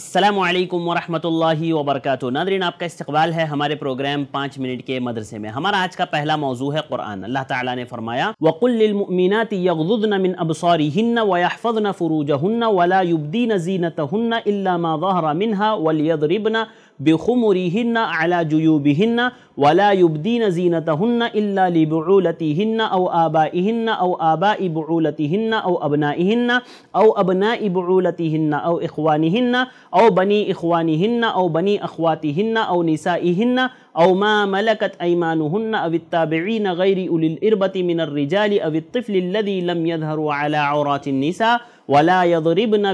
अल्लाम वरहमल वबरक नादरीन आपका इस्तकबाल है हमारे प्रोग्राम पाँच मिनट के मदरसे में हमारा आज का पहला मौजू है कुरान अल्लाह ताला ने फरमाया वक़ुलमीनात यगदन मिन अबसारी हन्न वफ़न फ़रूज हन्न वला युबदी नजीनत हन्न माहरा मिनहा वलियदरिबना بخمرهن على جيوبهن ولا يبدين زينتهن إلا لبعولتهن أو آبائهن أو آباء بعولتهن أو أبنائهن أو أبناء بعولتهن أو إخوانهن أو بني إخوانهن أو بني أخواتهن أو نسائهن أو ما ملكت أيمانهن أو التابعين غير أولي الإربة من الرجال أو الطفل الذي لم يظهروا على عورات النساء वलायदरिबन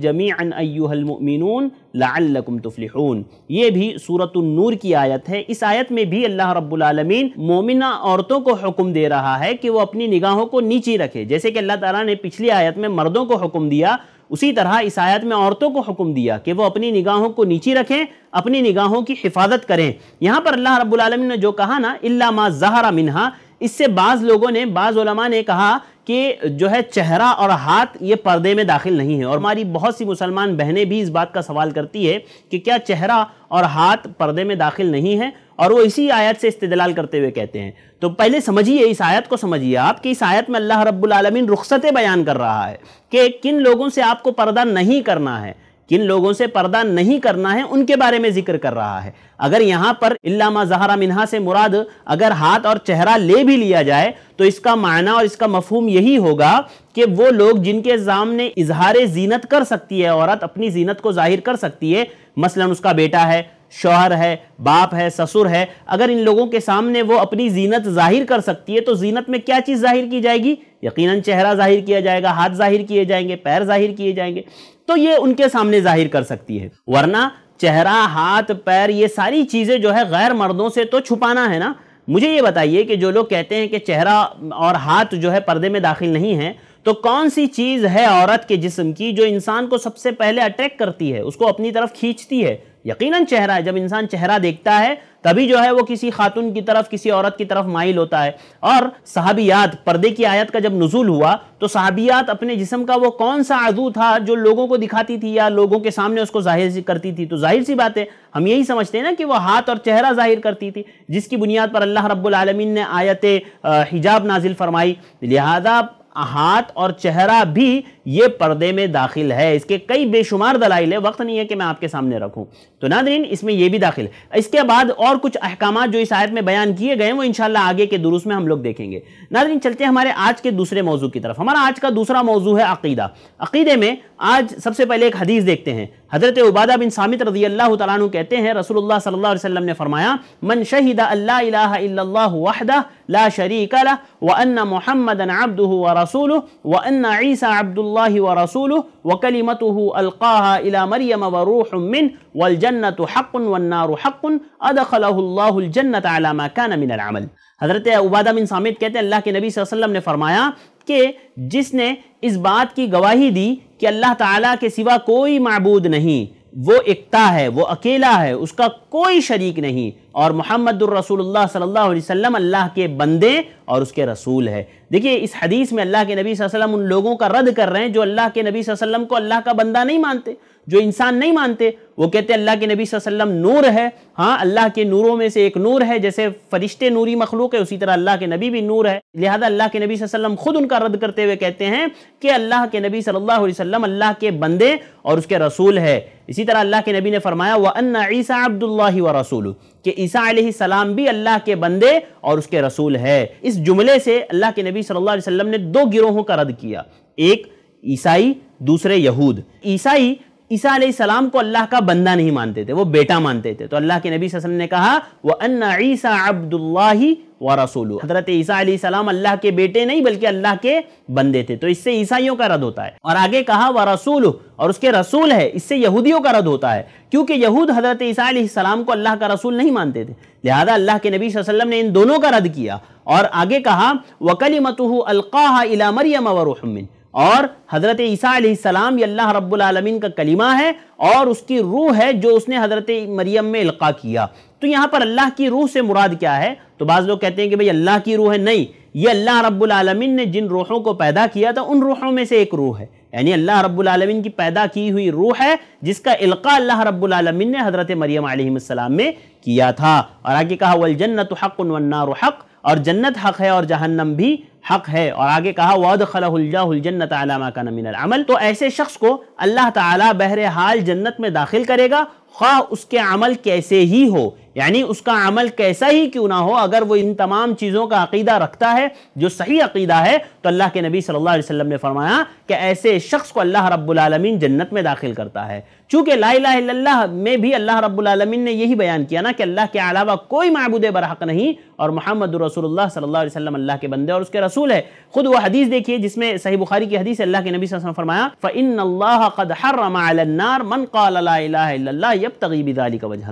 जमीन लाकुम ये भी सूरत नूर की आयत है इस आयत में भी अल्लाह रब्बुलमीन मोमिना औरतों को हुक्म दे रहा है कि वो अपनी निगाहों को नीचे रखे जैसे कि अल्लाह ताला ने पिछली आयत में मर्दों को हुक्म दिया उसी तरह इस आयत में औरतों को हुक्म दिया कि वो अपनी निगाहों को नीचे रखें अपनी निगाहों की हिफाजत करें यहाँ पर अल्लाह रब्बुलमीन ने जो कहा ना इल्ला मा जहरा मिन्हा इससे बाज़ लोगों ने बाज़ ने कहा कि जो है चेहरा और हाथ ये पर्दे में दाखिल नहीं है और हमारी बहुत सी मुसलमान बहनें भी इस बात का सवाल करती है कि क्या चेहरा और हाथ पर्दे में दाखिल नहीं है और वो इसी आयत से इस्तलाल करते हुए कहते हैं तो पहले समझिए इस आयत को समझिए आप कि इस आयत में अल्लाह रब्बुल रब्बुलमीन रुख्सतें बयान कर रहा है कि किन लोगों से आपको पर्दा नहीं करना है किन लोगों से पर्दा नहीं करना है उनके बारे में जिक्र कर रहा है अगर यहाँ पर इल्लामा जहरा मिन्हा से मुराद अगर हाथ और चेहरा ले भी लिया जाए तो इसका मायना और इसका मफहूम यही होगा कि वो लोग जिनके सामने इजहार जीनत कर सकती है औरत अपनी जीनत को जाहिर कर सकती है मसलन उसका बेटा है शौहर है बाप है ससुर है अगर इन लोगों के सामने वो अपनी जीनत जाहिर कर सकती है तो जीनत में क्या चीज़ जाहिर की जाएगी यकीनन चेहरा जाहिर किया जाएगा हाथ जाहिर किए जाएंगे पैर जाहिर किए जाएंगे तो ये उनके सामने जाहिर कर सकती है वरना चेहरा हाथ पैर ये सारी चीज़ें जो है गैर मर्दों से तो छुपाना है ना मुझे ये बताइए कि जो लोग कहते हैं कि चेहरा और हाथ जो है पर्दे में दाखिल नहीं है तो कौन सी चीज़ है औरत के जिस्म की जो इंसान को सबसे पहले अट्रैक्ट करती है उसको अपनी तरफ खींचती है यकीनन चेहरा है जब इंसान चेहरा देखता है तभी जो है वो किसी खातून की तरफ किसी औरत की तरफ माइल होता है और सहाबियात पर्दे की आयत का जब नजूल हुआ तो सहाबियात अपने जिसम का वो कौन सा आजू था जो लोगों को दिखाती थी या लोगों के सामने उसको जाहिर करती थी तो जाहिर सी बात है हम यही समझते हैं ना कि वह हाथ और चेहरा जाहिर करती थी जिसकी बुनियाद पर अल्लाह रब्लमिन ने आयत हिजाब नाजिल फरमाई लिहाजा हाथ और चेहरा भी ये पर्दे में दाखिल है इसके कई बेशुमार दलाइल है वक्त नहीं है कि मैं आपके सामने रखूँ तो नादरीन इसमें यह भी दाखिल इसके बाद और कुछ अहकाम जो इस आयत में बयान किए गए वो इनशाला आगे के दुरुस्त में हम लोग देखेंगे नादरीन चलते हैं हमारे आज के दूसरे मौजू की तरफ हमारा आज का दूसरा मौजू है अकीदा अकीदे में आज सबसे पहले एक हदीस देखते हैं हज़रत उबादा बिन सामित रजी अल्लाह तु कहते हैं रसूल सल्लाम ने फरमाया मन शहीद अल्लाह ला शरीक ला व अन्ना मोहम्मद अब्दू व रसूल व अन्ना ईसा अब्दुल्ला व रसूल वकलीमत अल्का मरियम वरूहमिन वलजन्नत हक़न वन्नार हक़न अदखलजन्नत आलामा कान मिनमल हज़रत उबादा बिन सामिद कहते हैं अल्लाह के नबी वसल्लम ने फरमाया कि जिसने इस बात की गवाही दी कि अल्लाह ताला के सिवा कोई मबूद नहीं वो एकता है वो अकेला है उसका कोई शरीक नहीं और मोहम्मद रसूलुल्लाह सल्लल्लाहु अलैहि वसल्लम अल्लाह के बंदे और उसके रसूल है देखिए इस हदीस में अल्लाह के नबी वसल्लम उन लोगों का रद्द कर रहे हैं जो अल्लाह के नबी वसल्लम को अल्लाह का बंदा नहीं मानते जो इंसान नहीं मानते वो कहते अल्लाह के नबी वसल्लम नूर है हाँ अल्लाह के नूरों में से एक नूर है जैसे फरिश्ते नूरी मखलूक है उसी तरह अल्लाह के नबी भी नूर है लिहाजा अल्लाह के नबी वसल्लम खुद उनका रद्द करते हुए कहते हैं कि अल्लाह के नबी सल्लल्लाहु अलैहि वसल्लम अल्लाह के बंदे और उसके रसूल है इसी तरह अल्लाह के नबी ने फरमाया वह अन्ना ईसा अब्दुल्ला व रसूल कि ईसा सलाम भी अल्लाह के बंदे और उसके रसूल है इस जुमले से अल्लाह के नबी सल्लल्लाहु अलैहि वसल्लम ने दो गिरोहों का रद्द किया एक ईसाई दूसरे यहूद ईसाई ईसा सलाम को अल्लाह का बंदा नहीं मानते थे वो बेटा मानते थे तो अल्लाह के नबी वसल्लम ने कहा वह अन्ना ईसा अब्दुल्ला व रसूल हजरत ईसा सलाम अल्लाह के बेटे नहीं बल्कि अल्लाह के बंदे थे तो इससे ईसाइयों का रद्द होता है और आगे कहा व रसूल और उसके रसूल है इससे यहूदियों का रद्द होता है क्योंकि यहूद हजरत ईसा सलाम को अल्लाह का रसूल नहीं मानते थे लिहाजा अल्लाह के नबी वसल्लम ने इन दोनों का रद्द किया और आगे कहा वकली मतह अलका मरियम और हज़रत ईसीम ये अल्लाह रब्लमिन का कलीमा है और उसकी रूह है जो उसने हज़रत मरियम में इल्का किया तो यहाँ पर अल्लाह की रूह से मुराद क्या है तो बाज़ लोग कहते हैं कि भाई अल्लाह की रूह है नहीं ये अल्लाह रब्लमिन ने जिन रूहों को पैदा किया था उन रूहों में से एक रूह है यानी अल्लाह रब्लमिन की पैदा की हुई रूह है जिसका इल्का अल्लाह रब्लमिन ने हज़रत मरियम आलम में किया था और आगे कहा वलजन्नत हक़ वन्नार हक़ और जन्नत हक है और जहन्नम भी हक है और आगे कहा वद खलाजन्नत आलामा का नमिनल अमल तो ऐसे शख्स को अल्लाह ताला हाल जन्नत में दाखिल करेगा खा उसके अमल कैसे ही हो यानी उसका अमल कैसा ही क्यों ना हो अगर वो इन तमाम चीज़ों का अकीदा रखता है जो सही अकीदा है तो अल्लाह के नबी सल्लल्लाहु अलैहि वसल्लम ने फरमाया कि ऐसे शख्स को अल्लाह रब्बुलमीन जन्नत में दाखिल करता है चूँकि ला में भी अल्लाह रब्बुलमीन ने यही बयान किया ना कि अल्लाह के अलावा कोई महबूद बरहक नहीं और मोहम्मद रसूलुल्लाह सल्लल्लाहु अलैहि वसल्लम अल्लाह के बंदे और उसके रसूल है खुद वह हदीस देखिए जिसमें सही बुखारी की हदीस अल्लाह के नबी वसल्लम फरमाया फ़िन अल्लाह कद हर मन कब तगी का वजह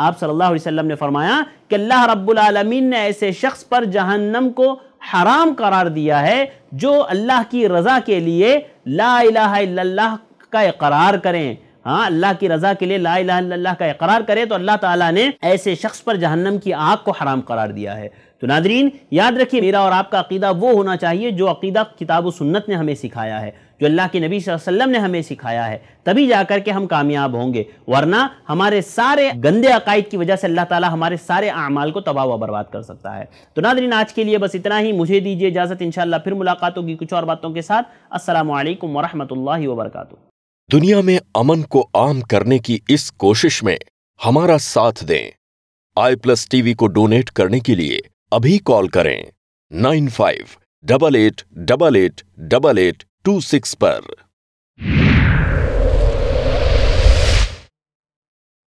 आप सल्लल्लाहु अलैहि वसल्लम ने फरमाया कि अल्लाह रब्बुल आलमीन ने ऐसे शख्स पर जहन्नम को हराम करार दिया है जो अल्लाह की रज़ा के लिए ला इलाहा का इकरार करें हाँ अल्लाह की रज़ा के लिए ला इलाह का इकरार करें तो अल्लाह ताला ने ऐसे शख्स पर जहन्नम की आग को हराम करार दिया है तो नादरीन याद रखिए मेरा और आपका अकीदा वो होना चाहिए जो अकीदा किताब सुन्नत ने हमें सिखाया है जो अल्लाह के नबी वसल्लम ने हमें सिखाया है तभी जाकर के हम कामयाब होंगे वरना हमारे सारे गंदे अकायद की वजह से अल्लाह ताला हमारे सारे अमाल को तबाह व बर्बाद कर सकता है तो नादरीन आज के लिए बस इतना ही मुझे दीजिए इजाज़त इन फिर मुलाकात होगी कुछ और बातों के साथ असल वरहमत वरक दुनिया में अमन को आम करने की इस कोशिश में हमारा साथ दें आई प्लस टीवी को डोनेट करने के लिए अभी कॉल करें nine five double eight double eight double eight two six पर